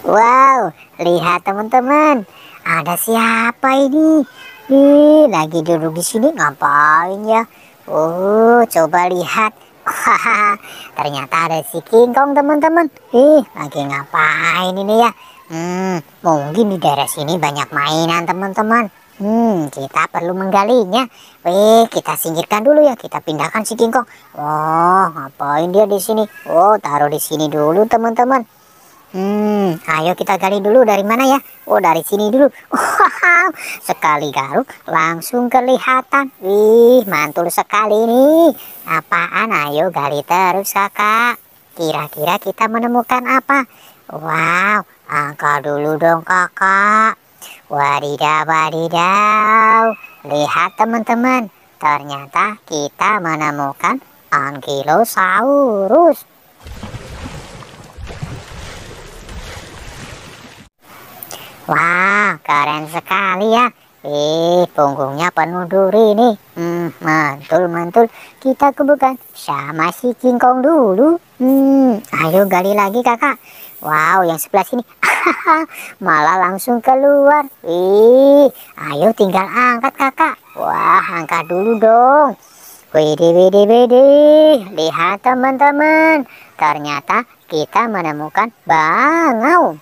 Wow, lihat teman-teman, ada siapa ini? Ih, lagi duduk di sini ngapain ya? Oh, coba lihat. Ternyata ada si King Kong teman-teman. Ih, lagi ngapain ini ya? Hmm, mungkin di daerah sini banyak mainan teman-teman. Hmm, kita perlu menggalinya. Wih, kita singkirkan dulu ya. Kita pindahkan si King Kong. Oh, ngapain dia di sini? Oh, taruh di sini dulu teman-teman. Hmm, ayo kita gali dulu dari mana ya? Oh, dari sini dulu. Wow, sekali garuk langsung kelihatan. Wih, mantul sekali nih. Apaan? Ayo gali terus, kakak. Kira-kira kita menemukan apa? Wow, angka dulu dong, kakak. Wadidaw, wadidaw. Lihat, teman-teman. Ternyata kita menemukan Ankylosaurus. Wah, keren sekali ya. Ih, punggungnya penuh duri nih. Hmm, mantul, mantul. Kita kubukan sama si kingkong dulu. Hmm, ayo gali lagi kakak. Wow, yang sebelah sini. Malah langsung keluar. Ih, ayo tinggal angkat kakak. Wah, angkat dulu dong. Widih, widih, widih. Lihat teman-teman. Ternyata kita menemukan bangau.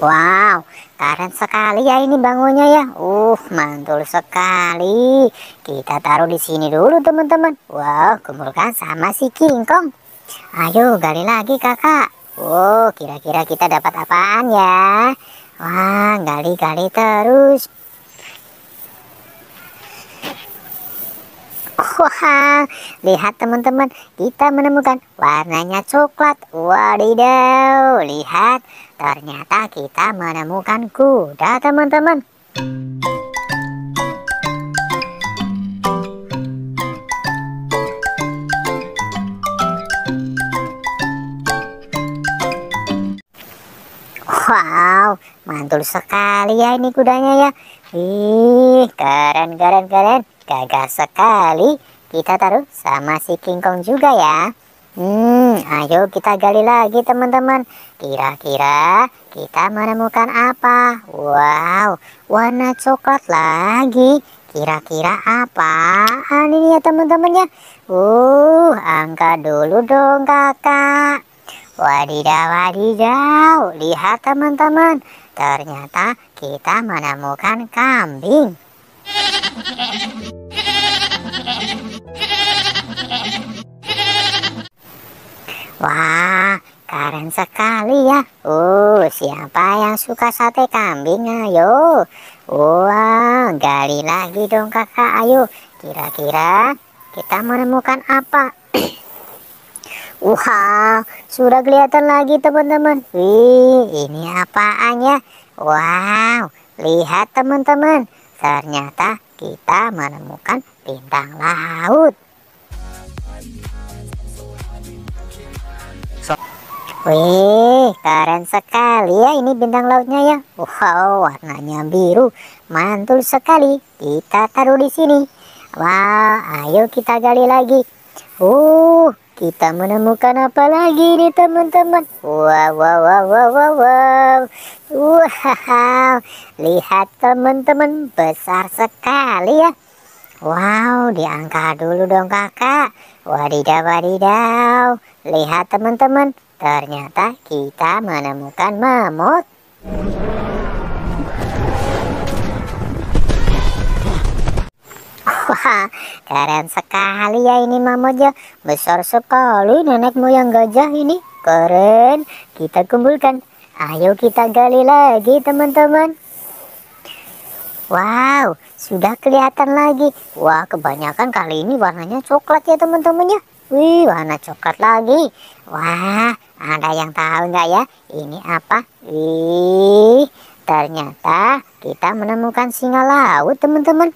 Wow, keren sekali ya ini bangunnya ya. Uh, mantul sekali. Kita taruh di sini dulu teman-teman. Wow, kumpulkan sama si King Kong. Ayo gali lagi kakak. Wow, kira-kira kita dapat apaan ya? Wah, gali-gali terus. Wah, lihat teman-teman, kita menemukan warnanya coklat. Wadidaw, lihat, ternyata kita menemukan kuda teman-teman. Wow, mantul sekali ya ini kudanya ya. Ih, keren, keren, keren. Gagah sekali. Kita taruh sama si King Kong juga ya. Hmm, ayo kita gali lagi teman-teman. Kira-kira kita menemukan apa? Wow, warna coklat lagi. Kira-kira apaan ini ya teman-teman ya? Uh, angkat dulu dong kakak. Wadidaw, wadidaw. Lihat teman-teman. Ternyata kita menemukan kambing. Wah, keren sekali ya. Uh, siapa yang suka sate kambing? Ayo. Wah, gali lagi dong kakak. Ayo, kira-kira kita menemukan apa? Wah, wow, sudah kelihatan lagi teman-teman. Wih, ini apaan ya? Wow, lihat teman-teman. Ternyata kita menemukan bintang laut. Wih, keren sekali ya ini bintang lautnya ya. Wow, warnanya biru. Mantul sekali. Kita taruh di sini. Wah, wow, ayo kita gali lagi. Uh, kita menemukan apa lagi nih teman-teman? Wow, wow, wow, wow, wow, wow. Wow, lihat teman-teman besar sekali ya. Wow, diangkat dulu dong kakak. Wadidaw, wadidaw. Lihat teman-teman, ternyata kita menemukan mamut. Wah, keren sekali ya ini Mamoja. Besar sekali nenek moyang gajah ini. Keren. Kita kumpulkan. Ayo kita gali lagi teman-teman. Wow, sudah kelihatan lagi. Wah, kebanyakan kali ini warnanya coklat ya teman temannya Wih, warna coklat lagi. Wah, ada yang tahu nggak ya? Ini apa? Wih, ternyata kita menemukan singa laut teman-teman.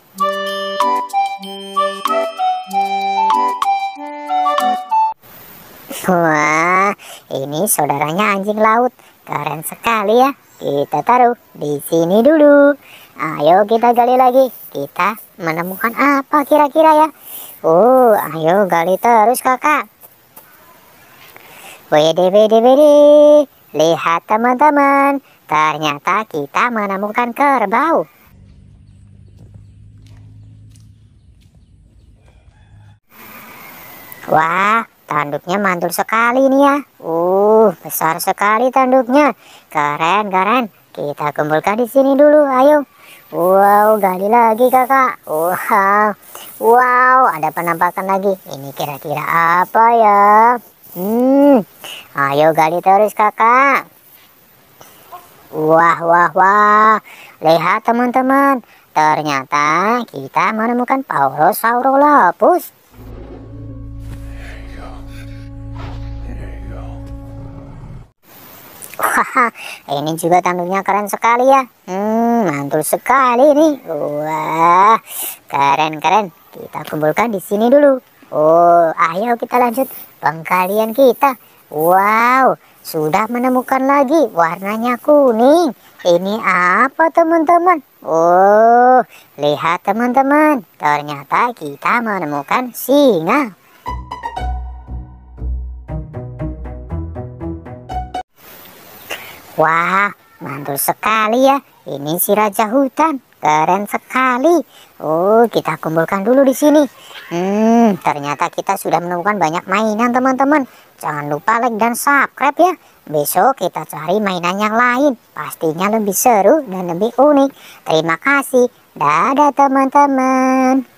Wah, ini saudaranya anjing laut. Keren sekali ya. Kita taruh di sini dulu. Ayo kita gali lagi. Kita menemukan apa kira-kira ya? Oh, ayo gali terus kakak. Wede, wede, wede. Lihat teman-teman. Ternyata kita menemukan kerbau. Wah, Tanduknya mantul sekali nih ya. Uh, besar sekali tanduknya. Keren, keren. Kita kumpulkan di sini dulu, ayo. Wow, gali lagi kakak. Wow, wow, ada penampakan lagi. Ini kira-kira apa ya? Hmm, ayo gali terus kakak. Wah, wah, wah. Lihat teman-teman, ternyata kita menemukan Paurosaurolopus. Wah, ini juga tampilnya keren sekali ya. Hmm, mantul sekali ini. Wah, keren-keren. Kita kumpulkan di sini dulu. Oh, ayo kita lanjut pengkalian kita. Wow, sudah menemukan lagi warnanya kuning. Ini apa teman-teman? Oh, lihat teman-teman. Ternyata kita menemukan singa. Wah, mantul sekali ya. Ini si Raja Hutan. Keren sekali. Oh, kita kumpulkan dulu di sini. Hmm, ternyata kita sudah menemukan banyak mainan, teman-teman. Jangan lupa like dan subscribe ya. Besok kita cari mainan yang lain. Pastinya lebih seru dan lebih unik. Terima kasih. Dadah, teman-teman.